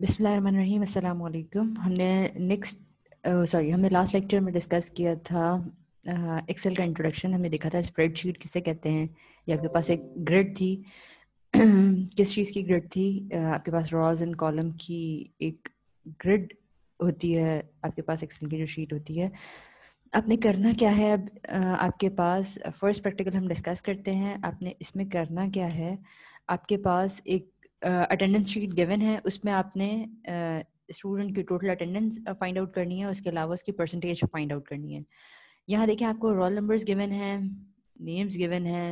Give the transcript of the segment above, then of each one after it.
बिसमीम अल्लाम हमने नेक्स्ट सॉरी हमने लास्ट लेक्चर में डिस्कस किया था एक्सेल का इंट्रोडक्शन हमने देखा था स्प्रेडशीट किसे कहते हैं या आपके पास एक ग्रिड थी किस चीज़ की ग्रिड थी आपके पास रॉज एंड कॉलम की एक ग्रिड होती है आपके पास एक्सेल की जो शीट होती है आपने करना क्या है अब आपके पास फर्स्ट प्रैक्टिकल हम डिस्कस करते हैं आपने इसमें करना क्या है आपके पास एक अटेंडेंस शीट गिवन है उसमें आपने स्टूडेंट की टोटल अटेंडेंस फाइंड आउट करनी है उसके अलावा उसकी परसेंटेज फाइंड आउट करनी है यहाँ देखिए आपको रोल नंबर्स गिवन है नेम्स गिवन हैं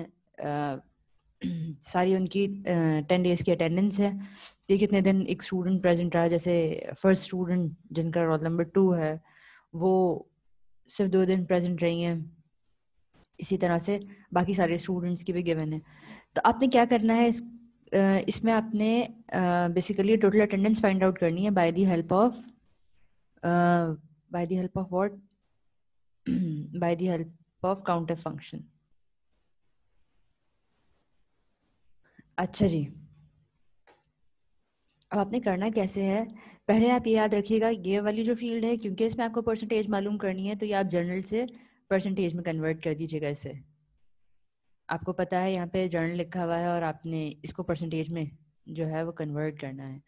सारी उनकी टेन डेज की अटेंडेंस है ये कितने दिन एक स्टूडेंट प्रेजेंट रहा जैसे फर्स्ट स्टूडेंट जिनका रोल नंबर टू है वो सिर्फ दो दिन प्रेजेंट रही हैं इसी तरह से बाकी सारे स्टूडेंट्स की भी गिवन है तो आपने क्या करना है इस इसमें आपने basically total attendance find out करनी है by the help of by the help of what by the help of counter function अच्छा जी अब आपने करना कैसे है पहले आप ये याद रखिएगा ये वाली जो फील्ड है क्योंकि इसमें आपको परसेंटेज मालूम करनी है तो ये आप जनरल से परसेंटेज में कन्वर्ट कर दीजिएगा इसे आपको पता है यहाँ पे जर्नल लिखा हुआ है और आपने इसको परसेंटेज में जो है वो कन्वर्ट करना है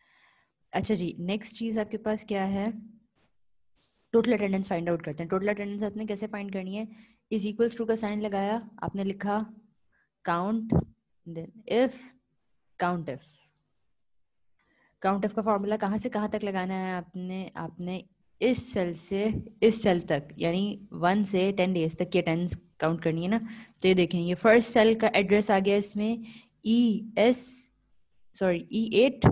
अच्छा जी नेक्स्ट चीज़ आपके पास क्या है टोटल अटेंडेंस फाइंड आउट करते हैं टोटल अटेंडेंस आपने कैसे फाइंड करनी है इज इक्वल टू का साइन लगाया आपने लिखा count then if count if count if का फॉर्मूला कहाँ से कहाँ तक लगाना है आपने आपने इस सेल से इस सेल तक यानी वन से टेन डेज तक की अटेंडेंस काउंट करनी है ना तो ये देखें ये फर्स्ट सेल का एड्रेस आ गया इसमें E S sorry E eight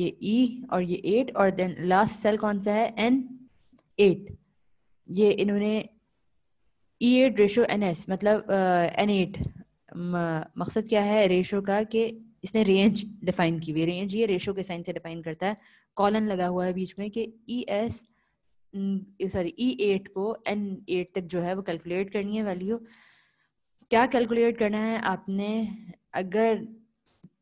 ये ई e और ये एट और देन लास्ट सेल कौन सा है एन एट ये इन्होंने E eight ratio N S मतलब एन एट मकसद क्या है रेशो का कि इसने रेंज डिफाइन की हुई रेंज ये रेशो के साइन से डिफाइन करता है कॉलन लगा हुआ है बीच में कि E S sorry E eight को एन एट तक जो है वो कैलकुलेट करनी है वैल्यू क्या कैलकुलेट करना है आपने अगर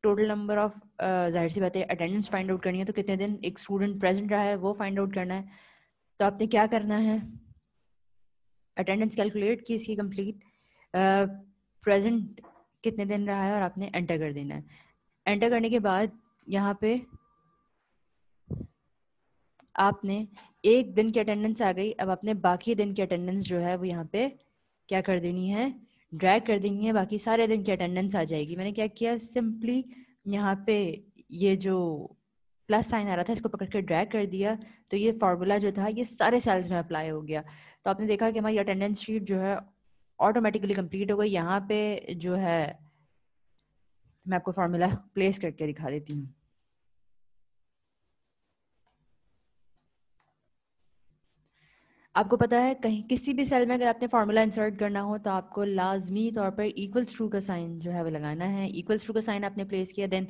टोटल नंबर ऑफ जाहिर सी बात है अटेंडेंस फाइंड आउट करनी है तो कितने दिन एक स्टूडेंट प्रेजेंट रहा है वो फाइंड आउट करना है तो आपने क्या करना है अटेंडेंस कैलकुलेट की इसकी कंप्लीट प्रेजेंट कितने दिन रहा है और आपने एंटर कर देना है एंटर करने के बाद यहाँ पे आपने एक दिन की अटेंडेंस आ गई अब आपने बाकी दिन की अटेंडेंस जो है वो यहाँ पे क्या कर देनी है ड्रैग कर देनी है बाकी सारे दिन की अटेंडेंस आ जाएगी मैंने क्या किया सिंपली यहाँ पे ये जो प्लस साइन आ रहा था इसको पकड़ के ड्रैग कर दिया तो ये फार्मूला जो था ये सारे सेल्स में अप्लाई हो गया तो आपने देखा कि हमारी अटेंडेंस शीट जो है ऑटोमेटिकली कंप्लीट हो गई यहाँ पे जो है तो मैं आपको फॉर्मूला प्लेस करके दिखा देती हूँ आपको पता है कहीं किसी भी सेल में अगर आपने फार्मूला इंसर्ट करना हो तो आपको लाजमी तौर पर इक्वल थ्रू का साइन जो है वो लगाना है इक्वल थ्रू का साइन आपने प्लेस किया देन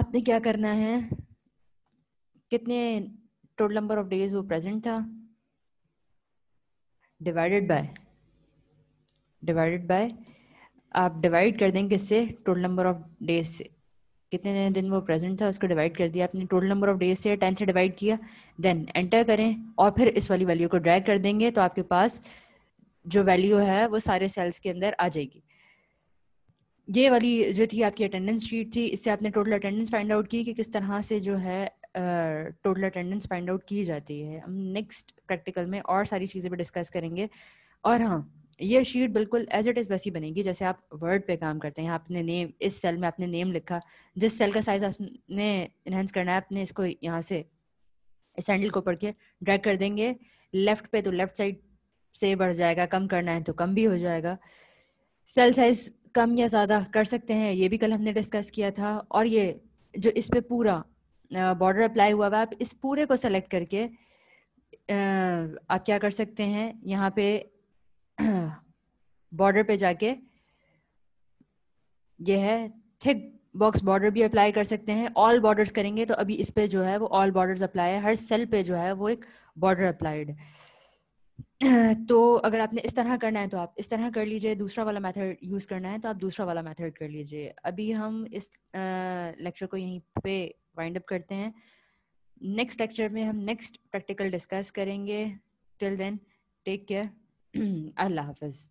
आपने क्या करना है कितने टोटल नंबर ऑफ डेज वो प्रेजेंट था डिवाइडेड बाय डिवाइडेड बाय आप डिवाइड कर देंगे किससे टोटल नंबर ऑफ डेज से कितने दिन वो प्रेजेंट था उसको डिवाइड कर दिया आपने टोटल नंबर ऑफ डेज से टेन से डिवाइड किया देन एंटर करें और फिर इस वाली वैल्यू को ड्रैग कर देंगे तो आपके पास जो वैल्यू है वो सारे सेल्स के अंदर आ जाएगी ये वाली जो थी आपकी अटेंडेंस शीट थी इससे आपने टोटल अटेंडेंस फाइंड आउट की कि किस तरह से जो है टोटल अटेंडेंस फाइंड आउट की जाती है हम नेक्स्ट प्रैक्टिकल में और सारी चीज़ें भी डिस्कस करेंगे और हाँ ये शीट बिल्कुल एज इट इज़ वैसी बनेगी जैसे आप वर्ड पे काम करते हैं आपने नेम इस सेल में आपने नेम लिखा जिस सेल का साइज आपने एनहेंस करना है आपने इसको यहाँ से इस हैंडल को पढ़ के ड्रैग कर देंगे लेफ्ट पे तो लेफ्ट साइड से बढ़ जाएगा कम करना है तो कम भी हो जाएगा सेल साइज कम या ज़्यादा कर सकते हैं ये भी कल हमने डिस्कस किया था और ये जो इस पे पूरा बॉर्डर अप्लाई हुआ हुआ आप इस पूरे को सेलेक्ट करके आप क्या कर सकते हैं यहाँ पे बॉर्डर पे जाके ये है थिक बॉक्स बॉर्डर भी अप्लाई कर सकते हैं ऑल बॉर्डर्स करेंगे तो अभी इस पे जो है वो ऑल बॉर्डर्स अप्लाई है हर सेल पे जो है वो एक बॉर्डर अप्लाइड है तो अगर आपने इस तरह करना है तो आप इस तरह कर लीजिए दूसरा वाला मेथड यूज़ करना है तो आप दूसरा वाला मेथड कर लीजिए अभी हम इस लेक्चर को यहीं पे वाइंड अप करते हैं नेक्स्ट लेक्चर में हम नेक्स्ट प्रैक्टिकल डिस्कस करेंगे टिल देन टेक केयर अल्लाह हाफिज़